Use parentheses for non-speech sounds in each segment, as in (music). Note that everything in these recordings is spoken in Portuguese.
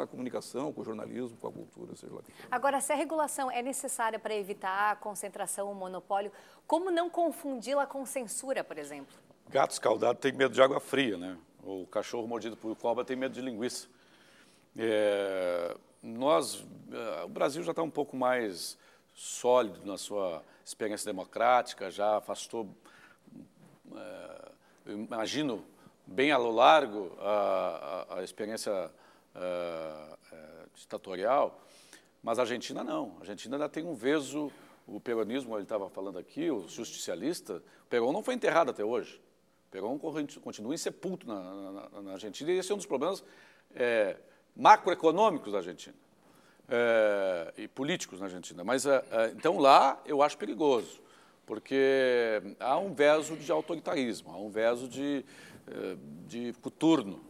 com a comunicação, com o jornalismo, com a cultura, seja lá. Agora, se a regulação é necessária para evitar a concentração, o monopólio, como não confundi-la com censura, por exemplo? Gato escaldado tem medo de água fria, né? O cachorro mordido por cobra tem medo de linguiça. É, nós, é, o Brasil já está um pouco mais sólido na sua experiência democrática, já afastou, é, imagino, bem a lo largo a, a, a experiência uh, uh, ditatorial, mas a Argentina não. A Argentina ainda tem um veso, o peronismo, ele estava falando aqui, o justicialista, o Perón não foi enterrado até hoje. O Perón continua insepulto na, na, na, Argentina e esse é um dos problemas é, macroeconômicos da Argentina. É, e políticos na Argentina. Mas, é, então, lá eu acho perigoso porque há um verso de autoritarismo, há um verso de, de coturno,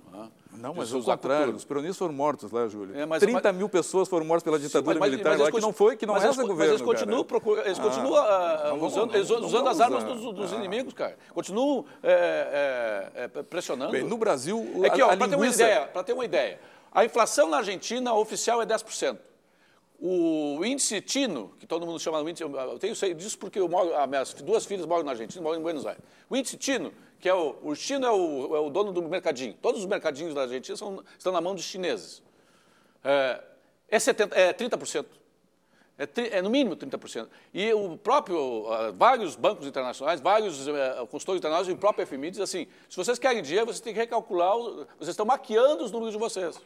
não, mas os contrário, os peronistas foram mortos lá, Júlio. É, mas, 30 mas, mil pessoas foram mortas pela ditadura sim, mas, militar, mas, mas que não foi, que não mas é essa governo, Mas eles continuam, eles ah, continuam ah, usando, não, não, usando não, as armas dos, dos ah. inimigos, cara. Continuam é, é, é pressionando. Bem, no Brasil, Aqui, ó, para ter uma ideia, para ter uma ideia, a inflação na Argentina oficial é 10%. O índice Tino, que todo mundo chama de índice, eu tenho sei disso porque moro, as ah, minhas duas filhas moram na Argentina, moram em Buenos Aires. O índice Tino, que é o, o Chino é o, é o, dono do mercadinho. Todos os mercadinhos da Argentina são, estão na mão dos chineses. É, é, 70, é 30%. É, é, no mínimo 30%. E o próprio, ah, vários bancos internacionais, vários eh, consultores internacionais e o próprio FMI diz assim, se vocês querem dinheiro, vocês têm que recalcular, vocês estão maquiando os números de vocês.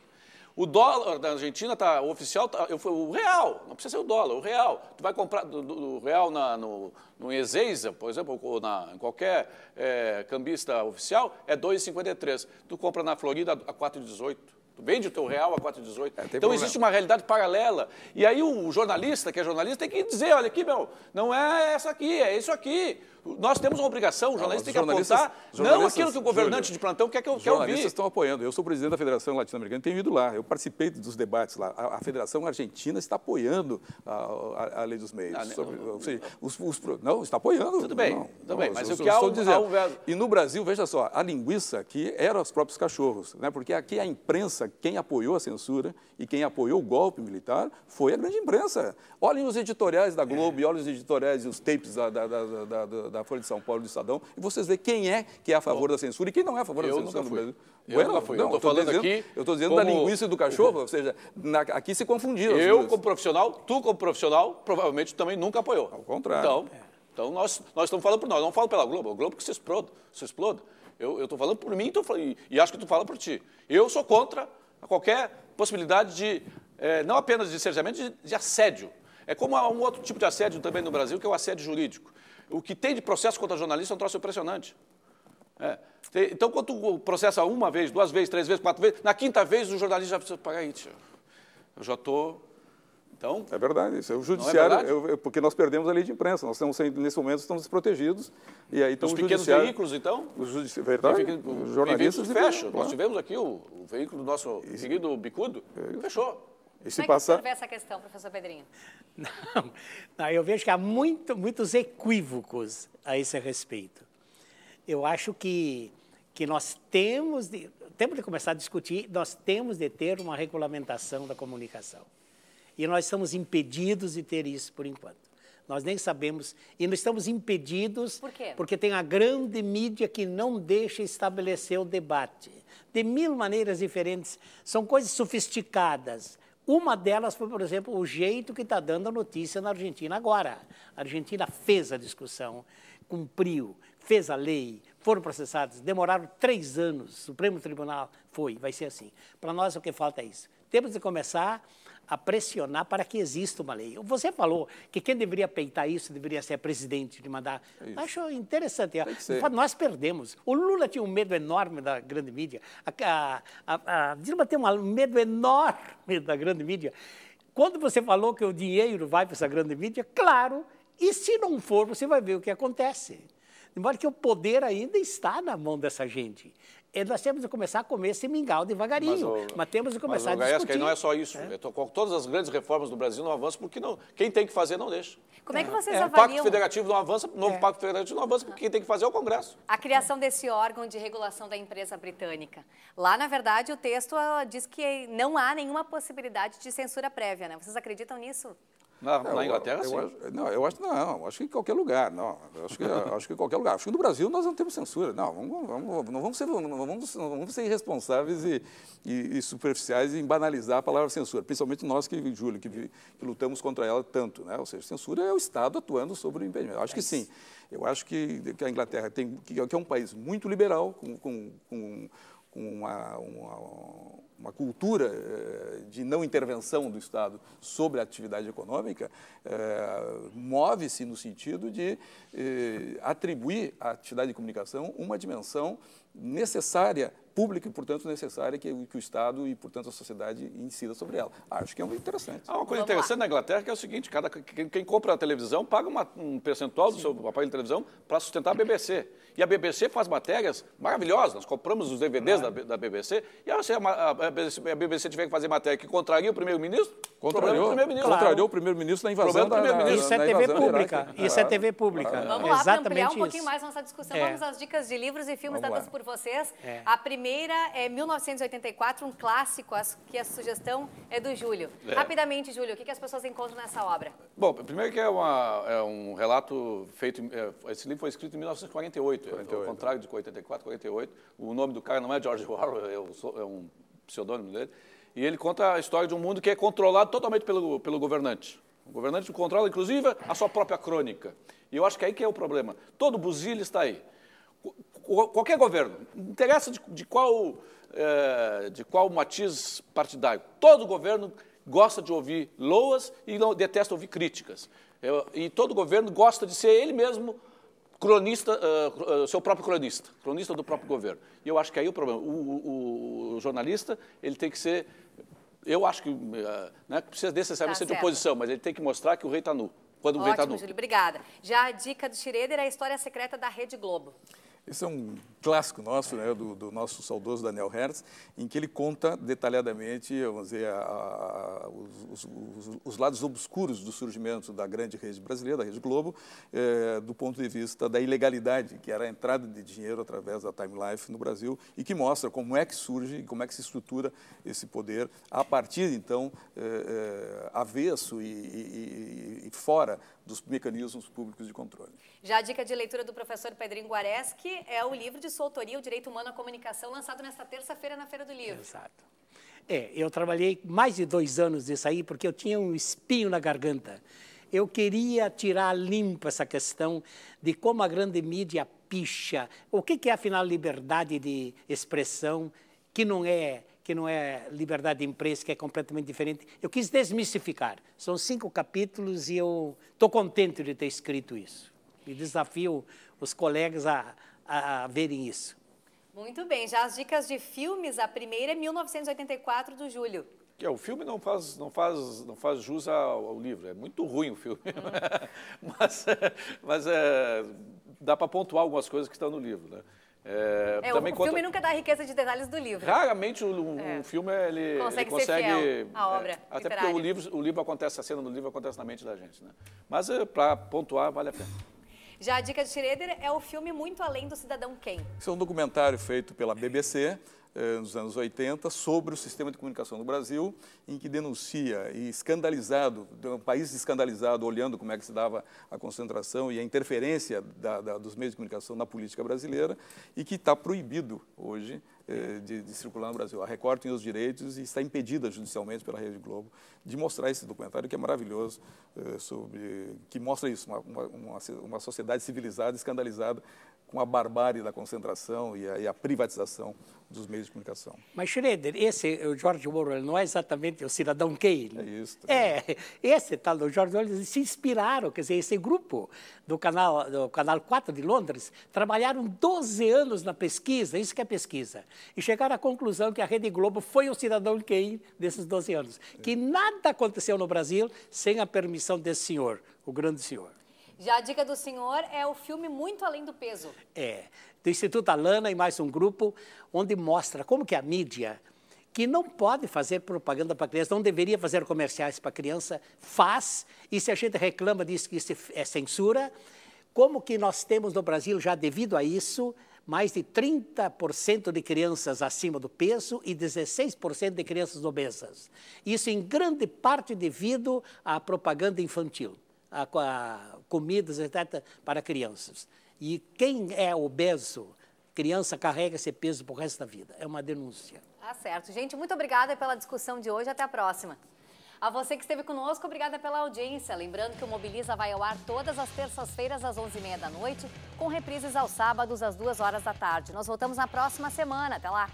O dólar da Argentina tá oficial, tá, eu, o real, não precisa ser o dólar, o real. Tu vai comprar do, do real na, no, no ezeiza por exemplo, ou na, em qualquer é, cambista oficial, é 2,53. Tu compra na Florida a 4,18. Tu vende o teu real a 4,18. É, então problema. existe uma realidade paralela. E aí o jornalista, que é jornalista, tem que dizer, olha aqui, meu, não é essa aqui, é isso aqui. Nós temos uma obrigação, o jornalista não, tem que apontar não aquilo que o governante Júlio, de plantão quer que eu quero ouvir. Os jornalistas estão apoiando. Eu sou presidente da Federação Latino-Americana, tenho ido lá, eu participei dos debates lá. A, a Federação Argentina está apoiando a, a, a lei dos meios. Ah, não, né, sobre, não, ou seja, os, os, não, está apoiando. Tudo bem, não, tudo bem, mas eu, o que há, estou dizendo. E no Brasil, veja só, a linguiça aqui eram os próprios cachorros, né? porque aqui a imprensa imprensa, quem apoiou a censura e quem apoiou o golpe militar foi a grande imprensa. Olhem os editoriais da Globo e olhem os editoriais e os tapes da, da, da, da, Folha de São Paulo do Estadão e vocês veem quem é que é a favor da censura e quem não é a favor da censura no Brasil. Eu fui. Não, eu estou falando dizendo, aqui. Eu estou dizendo da linguiça e do cachorro, ou seja, aqui se confundiram. Eu, como profissional, tu, como profissional, provavelmente também nunca apoiou. Ao contrário. Então, então nós, nós estamos falando por nós, não falo pela Globo. A Globo que se explode, se explode. Eu estou falando por mim tô, e, e acho que tu fala por ti. Eu sou contra qualquer possibilidade de, é, não apenas de cerceamento, de, de assédio. É como há um outro tipo de assédio também no Brasil, que é o assédio jurídico. O que tem de processo contra jornalista é um troço impressionante. É. Então, quando tu processa uma vez, duas vezes, três vezes, quatro vezes, na quinta vez o jornalista já precisa pagar isso. Eu já estou. Tô então, é verdade, isso é o é judiciário, é porque nós perdemos a lei de imprensa, nós estamos nesse momento estamos desprotegidos e aí então os pequenos veículos então, os verdade, os jornalistas fecham. Nós tivemos aqui o, o veículo do nosso isso. querido Bicudo, fechou. E se Como é passar... essa questão, professor Pedrinho? Não, não, eu vejo que há muito, muitos equívocos a esse respeito. Eu acho que, que nós temos de, temos de começar a discutir, nós temos de ter uma regulamentação da comunicação. E nós estamos impedidos de ter isso por enquanto. Nós nem sabemos e não estamos impedidos por quê? porque tem a grande mídia que não deixa estabelecer o debate. De mil maneiras diferentes, são coisas sofisticadas. Uma delas foi, por exemplo, o jeito que está dando a notícia na Argentina agora. A Argentina fez a discussão, cumpriu, fez a lei, foram processados, demoraram três anos. O Supremo Tribunal foi, vai ser assim. Para nós o que falta é isso. Temos de começar a pressionar para que exista uma lei. Você falou que quem deveria peitar isso deveria ser presidente de mandar. Isso. Acho interessante. Nós perdemos. O Lula tinha um medo enorme da grande mídia. A, a, a, a Dilma tem um medo enorme da grande mídia. Quando você falou que o dinheiro vai para essa grande mídia, claro, e se não for, você vai ver o que acontece. Embora que o poder ainda está na mão dessa gente é, nós temos de começar a comer esse mingau devagarinho, mas, o, mas temos de começar mas, o, a discutir. Que não é só isso. É. Todas as grandes reformas do Brasil não avançam porque não, quem tem que fazer não deixa. Como é que é. vocês é. avaliam? O Pacto Federativo não avança, o novo é. Pacto Federativo não avança porque quem tem que fazer é o Congresso. A criação desse órgão de regulação da empresa britânica. Lá, na verdade, o texto diz que não há nenhuma possibilidade de censura prévia, né? Vocês acreditam nisso? Na, não, é, na Inglaterra, eu, sim. acho, não, eu acho não. Acho que em qualquer lugar, não. Acho que, (laughs) acho que em qualquer lugar. Acho que no Brasil nós não temos censura. Não, vamos, vamos, não, vamos ser, não, vamos, não vamos ser irresponsáveis e, e, e, superficiais em banalizar a palavra censura. Principalmente nós, que, Júlio, que, que lutamos contra ela tanto. Né? Ou seja, censura é o Estado atuando sobre o impedimento. Acho que é sim. Eu acho que, que a Inglaterra tem, que, é, que é um país muito liberal, com, com, com uma, uma, uma cultura eh, de não intervenção do Estado sobre a atividade econômica eh, move-se no sentido de eh, atribuir à atividade de comunicação uma dimensão necessária, pública e, portanto, necessária que, o Estado e, portanto, a sociedade incida sobre ela. Acho que é muito interessante. uma coisa Vamos interessante lá. na Inglaterra que é o seguinte, cada, quem, quem compra a televisão paga uma, um percentual Sim. do seu aparelho de televisão para sustentar a BBC. E a BBC faz matérias maravilhosas. Nós compramos os DVDs da, da, BBC e aí, se a, a, a, BBC tiver que fazer matéria que contraria o primeiro-ministro, contrariou o primeiro-ministro. Claro. Contrariou o primeiro-ministro na invasão da, Isso é TV pública. Isso é TV pública. Vamos lá, ampliar um pouquinho mais nossa discussão. Vamos é. às dicas de livros e filmes dadas por vocês. É. A primeira é 1984, um clássico, que a sugestão é do Júlio. É. Rapidamente, Júlio, o que, que, as pessoas encontram nessa obra? Bom, primeiro que é, uma, é um relato feito, é, esse livro foi escrito em 1948, 48. É, ao contrário de 84, 48. O nome do cara não é George Orwell, é, é um pseudônimo dele. E ele conta a história de um mundo que é controlado totalmente pelo, pelo governante. O governante controla, inclusive, a sua própria crônica. E eu acho que aí que é o problema. Todo buzilho está aí qualquer governo, não interessa de, de qual, é, de qual matiz partidário, todo governo gosta de ouvir loas e não, detesta ouvir críticas. Eu, é, e todo governo gosta de ser ele mesmo cronista, uh, seu próprio cronista, cronista do próprio governo. E eu acho que aí é o problema, o, o, o, jornalista, ele tem que ser, eu acho que, uh, não precisa necessariamente tá ser de oposição, mas ele tem que mostrar que o rei está nu. Quando Ótimo, o rei está Júlio, obrigada. Já a dica do Schroeder é a história secreta da Rede Globo. Esse é um clássico nosso, né, do, do, nosso saudoso Daniel Hertz, em que ele conta detalhadamente, vamos dizer, a, a, os, os, os, lados obscuros do surgimento da grande rede brasileira, da Rede Globo, eh, do ponto de vista da ilegalidade, que era a entrada de dinheiro através da Time Life no Brasil, e que mostra como é que surge e como é que se estrutura esse poder a partir, então, eh, eh, avesso e, e, e fora dos mecanismos públicos de controle. Já a dica de leitura do professor Pedrinho Guareschi, é o livro de sua autoria, O Direito Humano à Comunicação, lançado nesta terça-feira na Feira do Livro. Exato. É, eu trabalhei mais de dois anos nisso aí, porque eu tinha um espinho na garganta. Eu queria tirar limpo essa questão de como a grande mídia picha. O que, que é, afinal, liberdade de expressão, que não é que não é liberdade de imprensa, que é completamente diferente. Eu quis desmistificar. São cinco capítulos e eu estou contente de ter escrito isso. E desafio os colegas a, a verem isso. Muito bem, já as dicas de filmes, a primeira é 1984 do Júlio. Que é, o filme não faz, não faz, não faz jus ao, ao livro, é muito ruim o filme, hum. (laughs) mas, mas é, dá para pontuar algumas coisas que estão no livro, né? É, é, o conta... filme nunca dá a riqueza de detalhes do livro. Raramente um, é. um filme ele consegue, ele consegue ser a é, obra. até porque o livro, o livro acontece, a cena do livro acontece na mente da gente. Né? Mas é, para pontuar, vale a pena. Já a dica de Schroeder é o filme Muito Além do Cidadão Quem. Isso é um documentário feito pela BBC eh, nos anos 80 sobre o sistema de comunicação no Brasil, em que denuncia e escandalizado, um país escandalizado, olhando como é que se dava a concentração e a interferência da, da, dos meios de comunicação na política brasileira, e que está proibido hoje eh, de, de, circular no Brasil. A Record tem os direitos e está impedida judicialmente pela Rede Globo de mostrar esse documentário que é maravilhoso, eh, sobre, que mostra isso, uma, uma, uma sociedade civilizada, escandalizada com a barbárie da concentração e a, e a privatização dos meios de comunicação. Mas Schroeder, esse o Jorge Moro não é exatamente o cidadão Kane. É isso. É, esse tal do Jorge Moro, eles se inspiraram, quer dizer, esse grupo do canal, do canal 4 de Londres trabalharam 12 anos na pesquisa, isso que é pesquisa, e chegaram à conclusão que a Rede Globo foi o cidadão Kane desses 12 anos, é. que nada aconteceu no Brasil sem a permissão desse senhor, o grande senhor. Já a dica do senhor é o filme Muito Além do Peso. É, do Instituto Alana e mais um grupo, onde mostra como que a mídia, que não pode fazer propaganda para criança, não deveria fazer comerciais para criança, faz, e se a gente reclama disso que isso é censura, como que nós temos no Brasil, já devido a isso, mais de 30% de crianças acima do peso e 16% de crianças obesas. Isso em grande parte devido à propaganda infantil a, a comidas, etc., para crianças. E quem é obeso, criança carrega esse peso para o resto da vida. É uma denúncia. Tá certo. Gente, muito obrigada pela discussão de hoje. Até a próxima. A você que esteve conosco, obrigada pela audiência. Lembrando que o Mobiliza vai ao ar todas as terças-feiras às 11h30 da noite, com reprises aos sábados às 2 horas da tarde. Nós voltamos na próxima semana. Até lá!